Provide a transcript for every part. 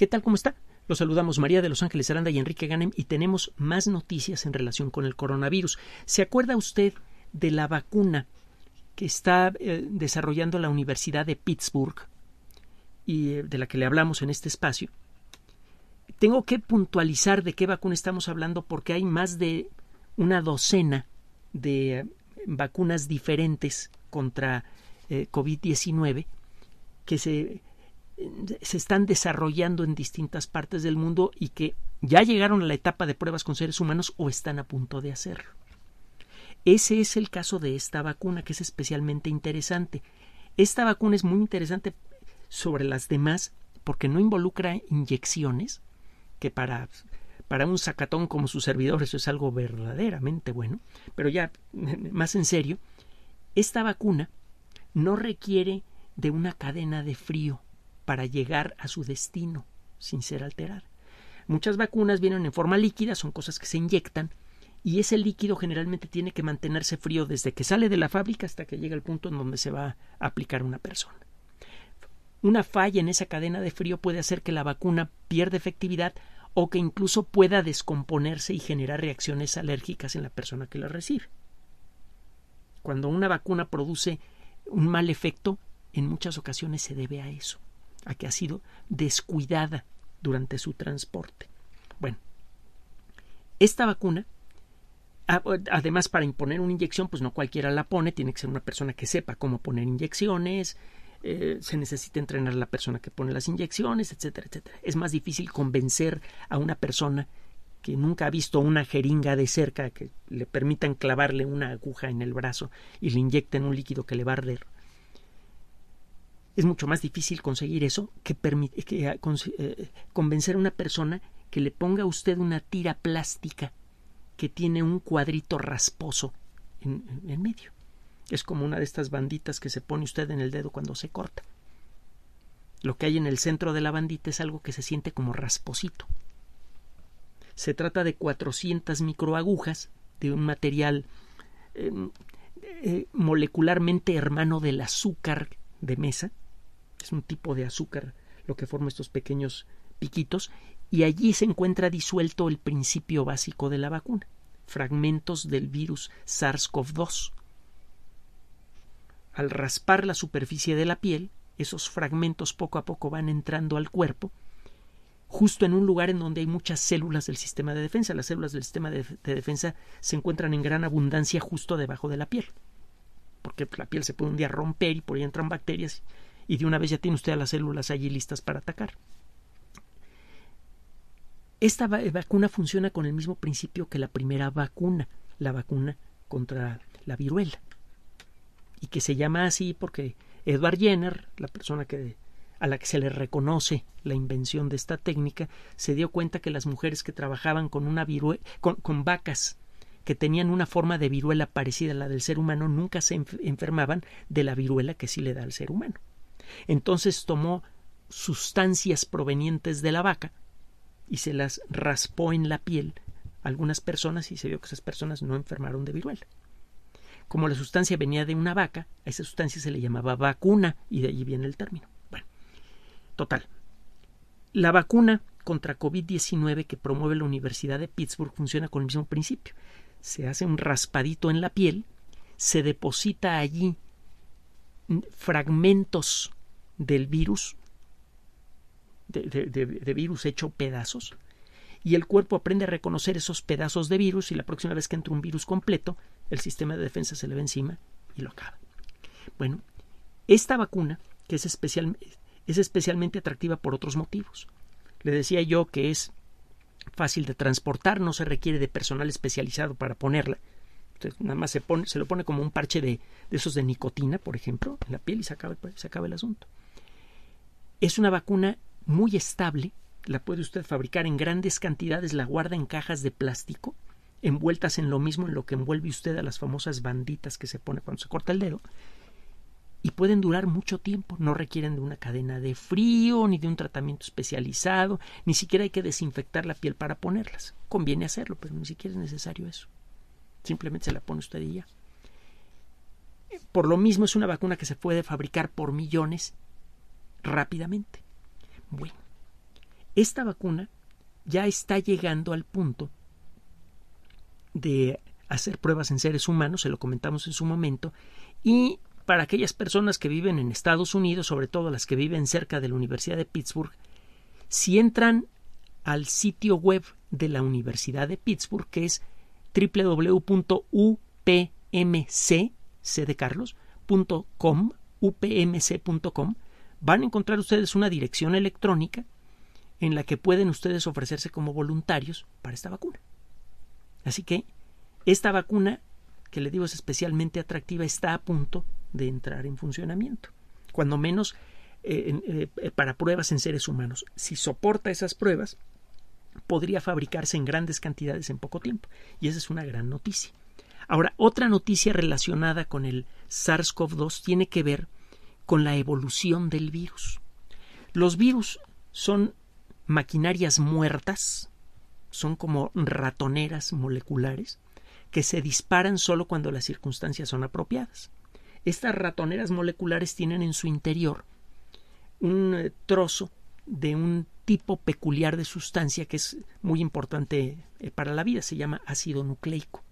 ¿Qué tal? ¿Cómo está? Los saludamos María de Los Ángeles Aranda y Enrique Ganem y tenemos más noticias en relación con el coronavirus. ¿Se acuerda usted de la vacuna que está eh, desarrollando la Universidad de Pittsburgh y eh, de la que le hablamos en este espacio? Tengo que puntualizar de qué vacuna estamos hablando porque hay más de una docena de eh, vacunas diferentes contra COVID-19 que se se están desarrollando en distintas partes del mundo y que ya llegaron a la etapa de pruebas con seres humanos o están a punto de hacerlo. Ese es el caso de esta vacuna, que es especialmente interesante. Esta vacuna es muy interesante sobre las demás porque no involucra inyecciones, que para, para un sacatón como su servidor eso es algo verdaderamente bueno, pero ya más en serio, esta vacuna no requiere de una cadena de frío para llegar a su destino sin ser alterada. Muchas vacunas vienen en forma líquida, son cosas que se inyectan y ese líquido generalmente tiene que mantenerse frío desde que sale de la fábrica hasta que llega al punto en donde se va a aplicar una persona. Una falla en esa cadena de frío puede hacer que la vacuna pierda efectividad o que incluso pueda descomponerse y generar reacciones alérgicas en la persona que la recibe. Cuando una vacuna produce un mal efecto, en muchas ocasiones se debe a eso a que ha sido descuidada durante su transporte. Bueno, esta vacuna, además para imponer una inyección, pues no cualquiera la pone, tiene que ser una persona que sepa cómo poner inyecciones, eh, se necesita entrenar a la persona que pone las inyecciones, etcétera, etcétera. Es más difícil convencer a una persona que nunca ha visto una jeringa de cerca que le permitan clavarle una aguja en el brazo y le inyecten un líquido que le va a arder es mucho más difícil conseguir eso que, eh, eh, convencer a una persona que le ponga a usted una tira plástica que tiene un cuadrito rasposo en, medio. Es como una de estas banditas que se pone usted en el dedo cuando se corta. Lo que hay en el centro de la bandita es algo que se siente como rasposito. Se trata de 400 microagujas de un material em, eh, molecularmente hermano del azúcar de mesa, es un tipo de azúcar lo que forma estos pequeños piquitos, y allí se encuentra disuelto el principio básico de la vacuna, fragmentos del virus SARS-CoV-2. Al raspar la superficie de la piel, esos fragmentos poco a poco van entrando al cuerpo, justo en un lugar en donde hay muchas células del sistema de defensa. Las células del sistema de, defensa se encuentran en gran abundancia justo debajo de la piel, porque la piel se puede un día romper y por ahí entran bacterias y de una vez ya tiene usted a las células allí listas para atacar. Esta eh, vacuna funciona con el mismo principio que la primera vacuna, la vacuna contra la viruela, y que se llama así porque Edward Jenner, la persona que a la que se le reconoce la invención de esta técnica, se dio cuenta que las mujeres que trabajaban con, una viruela, con vacas que tenían una forma de viruela parecida a la del ser humano nunca se enfermaban de la viruela que sí le da al ser humano. Entonces tomó sustancias provenientes de la vaca y se las raspó en la piel a algunas personas y se vio que esas personas no enfermaron de viruela. Como la sustancia venía de una vaca, a esa sustancia se le llamaba vacuna y de allí viene el término. Bueno, total. La vacuna contra COVID-19 que promueve la Universidad de Pittsburgh funciona con el mismo principio. Se hace un raspadito en la piel, se deposita allí fragmentos del virus, de, virus hecho pedazos, y el cuerpo aprende a reconocer esos pedazos de virus y la próxima vez que entra un virus completo, el sistema de defensa se le va encima y lo acaba. Bueno, esta vacuna, que es, especial, es especialmente atractiva por otros motivos. Le decía yo que es fácil de transportar, no se requiere de personal especializado para ponerla. Entonces, nada más se, se lo pone como un parche de, esos de nicotina, por ejemplo, en la piel y se acaba, se acaba el asunto. Es una vacuna muy estable, la puede usted fabricar en grandes cantidades, la guarda en cajas de plástico, envueltas en lo mismo en lo que envuelve usted a las famosas banditas que se pone cuando se corta el dedo, y pueden durar mucho tiempo, no requieren de una cadena de frío, ni de un tratamiento especializado, ni siquiera hay que desinfectar la piel para ponerlas. Conviene hacerlo, pero ni siquiera es necesario eso. Simplemente se la pone usted y ya. Por lo mismo es una vacuna que se puede fabricar por millones rápidamente. Bueno, esta vacuna ya está llegando al punto de hacer pruebas en seres humanos, se lo comentamos en su momento, y para aquellas personas que viven en Estados Unidos, sobre todo las que viven cerca de la Universidad de Pittsburgh, si entran al sitio web de la Universidad de Pittsburgh, que es www.upmc.com, upmc.com, van a encontrar ustedes una dirección electrónica en la que pueden ustedes ofrecerse como voluntarios para esta vacuna. Así que esta vacuna, que le digo es especialmente atractiva, está a punto de entrar en funcionamiento, cuando menos eh, eh, eh, para pruebas en seres humanos. Si soporta esas pruebas, podría fabricarse en grandes cantidades en poco tiempo, y esa es una gran noticia. Ahora, otra noticia relacionada con el SARS-CoV-2 tiene que ver con la evolución del virus. Los virus son maquinarias muertas, son como ratoneras moleculares, que se disparan solo cuando las circunstancias son apropiadas. Estas ratoneras moleculares tienen en su interior un eh, trozo de un tipo peculiar de sustancia que es muy importante eh, para la vida, se llama ácido nucleico.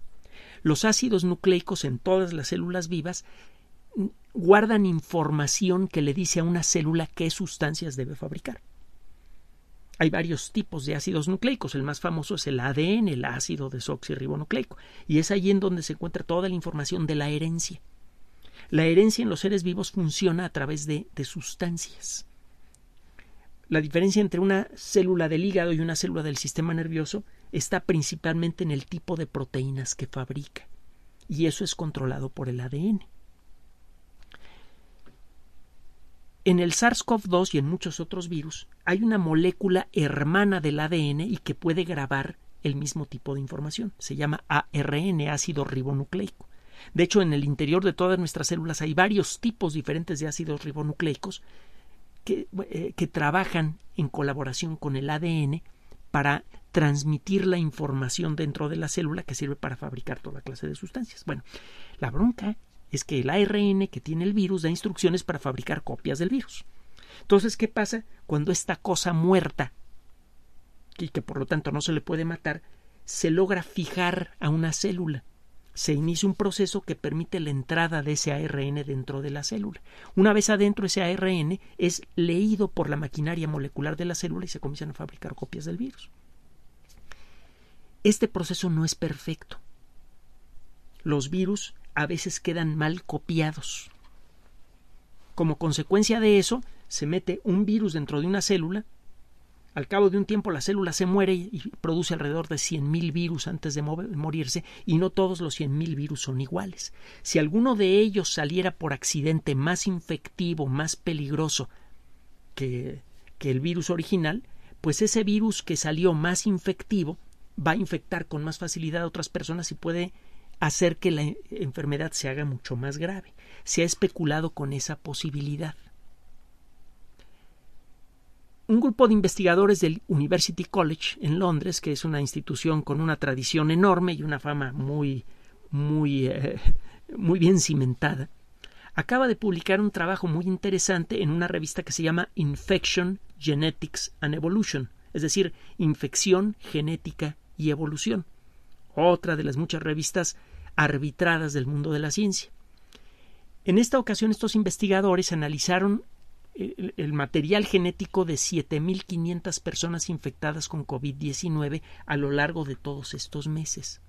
Los ácidos nucleicos en todas las células vivas guardan información que le dice a una célula qué sustancias debe fabricar. Hay varios tipos de ácidos nucleicos. El más famoso es el ADN, el ácido desoxirribonucleico, y es allí en donde se encuentra toda la información de la herencia. La herencia en los seres vivos funciona a través de, de sustancias. La diferencia entre una célula del hígado y una célula del sistema nervioso está principalmente en el tipo de proteínas que fabrica, y eso es controlado por el ADN. En el SARS-CoV-2 y en muchos otros virus hay una molécula hermana del ADN y que puede grabar el mismo tipo de información. Se llama ARN, ácido ribonucleico. De hecho, en el interior de todas nuestras células hay varios tipos diferentes de ácidos ribonucleicos que, eh, trabajan en colaboración con el ADN para transmitir la información dentro de la célula que sirve para fabricar toda clase de sustancias. Bueno, la bronca es que el ARN que tiene el virus da instrucciones para fabricar copias del virus. Entonces, ¿qué pasa cuando esta cosa muerta, y que por lo tanto no se le puede matar, se logra fijar a una célula? Se inicia un proceso que permite la entrada de ese ARN dentro de la célula. Una vez adentro, ese ARN es leído por la maquinaria molecular de la célula y se comienzan a fabricar copias del virus. Este proceso no es perfecto. Los virus a veces quedan mal copiados. Como consecuencia de eso, se mete un virus dentro de una célula. Al cabo de un tiempo la célula se muere y produce alrededor de 100.000 virus antes de morirse y no todos los 100.000 virus son iguales. Si alguno de ellos saliera por accidente más infectivo, más peligroso que, que el virus original, pues ese virus que salió más infectivo va a infectar con más facilidad a otras personas y puede hacer que la enfermedad se haga mucho más grave. Se ha especulado con esa posibilidad. Un grupo de investigadores del University College en Londres, que es una institución con una tradición enorme y una fama muy, muy, eh, muy bien cimentada, acaba de publicar un trabajo muy interesante en una revista que se llama Infection Genetics and Evolution, es decir, infección genética y evolución otra de las muchas revistas arbitradas del mundo de la ciencia. En esta ocasión estos investigadores analizaron eh, el, material genético de 7.500 personas infectadas con COVID-19 a lo largo de todos estos meses.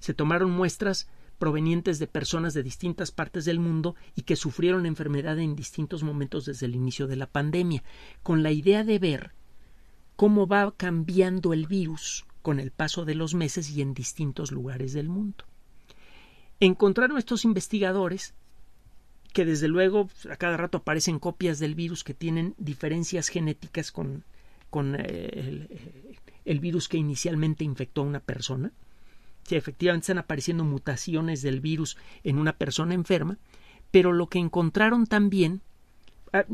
Se tomaron muestras provenientes de personas de distintas partes del mundo y que sufrieron enfermedad en distintos momentos desde el inicio de la pandemia, con la idea de ver cómo va cambiando el virus con el paso de los meses y en distintos lugares del mundo. Encontraron estos investigadores que desde luego pues, a cada rato aparecen copias del virus que tienen diferencias genéticas con, con eh, el, virus que inicialmente infectó a una persona. Que efectivamente están apareciendo mutaciones del virus en una persona enferma, pero lo que encontraron también ah,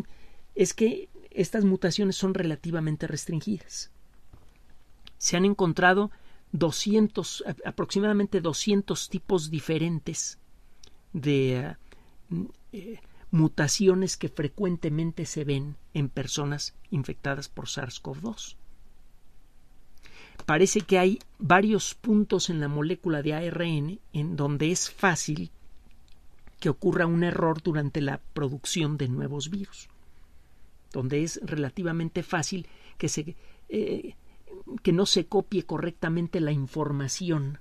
es que estas mutaciones son relativamente restringidas se han encontrado eh, aproximadamente 200 tipos diferentes de eh, mutaciones que frecuentemente se ven en personas infectadas por SARS-CoV-2. Parece que hay varios puntos en la molécula de ARN en donde es fácil que ocurra un error durante la producción de nuevos virus, donde es relativamente fácil que se eh, que no se copie correctamente la información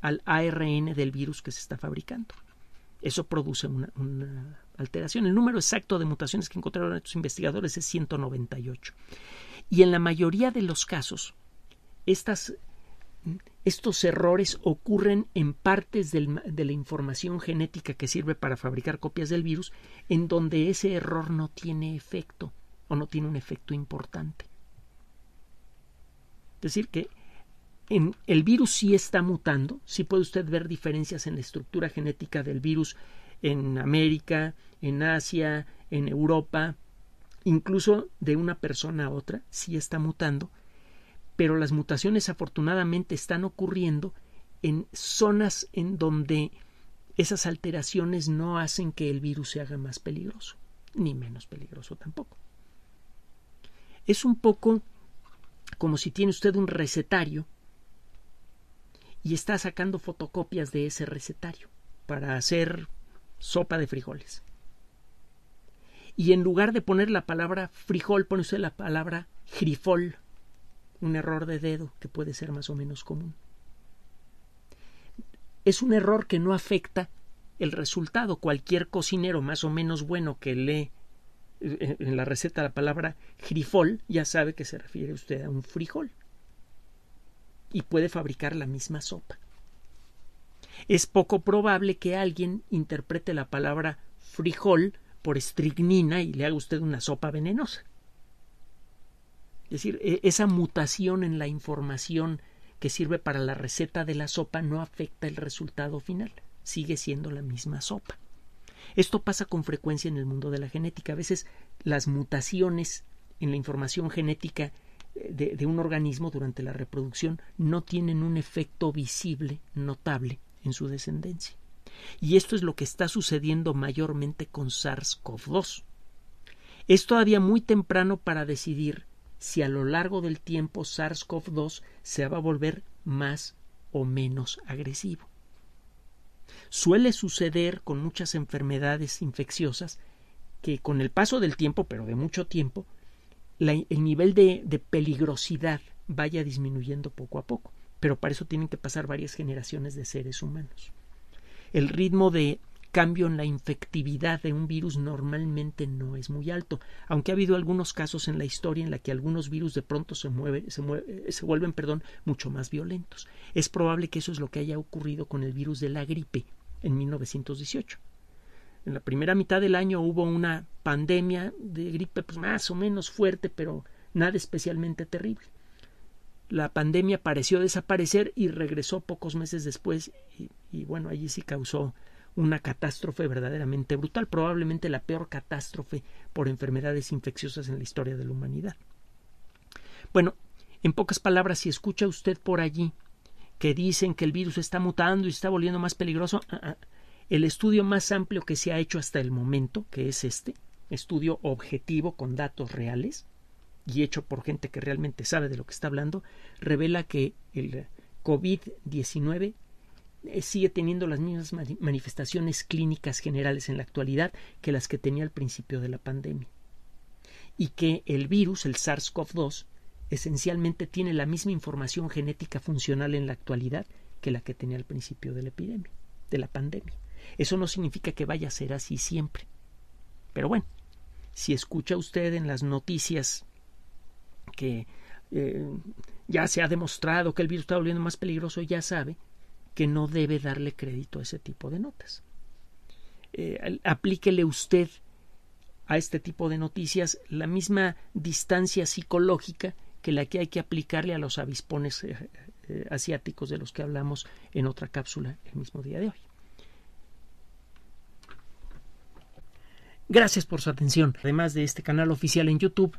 al ARN del virus que se está fabricando. Eso produce una, alteración. El número exacto de mutaciones que encontraron estos investigadores es 198. Y en la mayoría de los casos, estos errores ocurren en partes de la información genética que sirve para fabricar copias del virus, en donde ese error no tiene efecto o no tiene un efecto importante. Es decir, que el virus sí está mutando, sí puede usted ver diferencias en la estructura genética del virus en América, en Asia, en Europa, incluso de una persona a otra, sí está mutando, pero las mutaciones afortunadamente están ocurriendo en zonas en donde esas alteraciones no hacen que el virus se haga más peligroso, ni menos peligroso tampoco. Es un poco como si tiene usted un recetario y está sacando fotocopias de ese recetario para hacer sopa de frijoles. Y en lugar de poner la palabra frijol, pone usted la palabra grifol, un error de dedo que puede ser más o menos común. Es un error que no afecta el resultado. Cualquier cocinero más o menos bueno que lee en la receta la palabra grifol, ya sabe que se refiere usted a un frijol. Y puede fabricar la misma sopa. Es poco probable que alguien interprete la palabra frijol por estricnina y le haga usted una sopa venenosa. Es decir, e, esa mutación en la información que sirve para la receta de la sopa no afecta el resultado final, sigue siendo la misma sopa. Esto pasa con frecuencia en el mundo de la genética. A veces las mutaciones en la información genética eh, de, un organismo durante la reproducción no tienen un efecto visible, notable, en su descendencia. Y esto es lo que está sucediendo mayormente con SARS-CoV-2. Es todavía muy temprano para decidir si a lo largo del tiempo SARS-CoV-2 se va a volver más o menos agresivo. Suele suceder con muchas enfermedades infecciosas que con el paso del tiempo, pero de mucho tiempo, el nivel de, de peligrosidad vaya disminuyendo poco a poco. Pero para eso tienen que pasar varias generaciones de seres humanos. El ritmo de cambio en la infectividad de un virus normalmente no es muy alto, aunque ha habido algunos casos en la historia en la que algunos virus de pronto se, mueven, eh, se, vuelven perdón, mucho más violentos. Es probable que eso es lo que haya ocurrido con el virus de la gripe en 1918. En la primera mitad del año hubo una pandemia de gripe pues, más o menos fuerte, pero nada especialmente terrible la pandemia pareció desaparecer y regresó pocos meses después y, y bueno, allí sí causó una catástrofe verdaderamente brutal, probablemente la peor catástrofe por enfermedades infecciosas en la historia de la humanidad. Bueno, en pocas palabras, si escucha usted por allí que dicen que el virus está mutando y está volviendo más peligroso, ah, ah, el estudio más amplio que se ha hecho hasta el momento, que es este, estudio objetivo con datos reales y hecho por gente que realmente sabe de lo que está hablando, revela que el COVID-19 eh, sigue teniendo las mismas manifestaciones clínicas generales en la actualidad que las que tenía al principio de la pandemia. Y que el virus, el SARS-CoV-2, esencialmente tiene la misma información genética funcional en la actualidad que la que tenía al principio de la epidemia, de la pandemia. Eso no significa que vaya a ser así siempre. Pero bueno, si escucha usted en las noticias que eh, ya se ha demostrado que el virus está volviendo más peligroso, ya sabe que no debe darle crédito a ese tipo de notas. Eh, aplíquele usted a este tipo de noticias la misma distancia psicológica que la que hay que aplicarle a los avispones eh, eh, asiáticos de los que hablamos en otra cápsula el mismo día de hoy. Gracias por su atención. Además de este canal oficial en YouTube,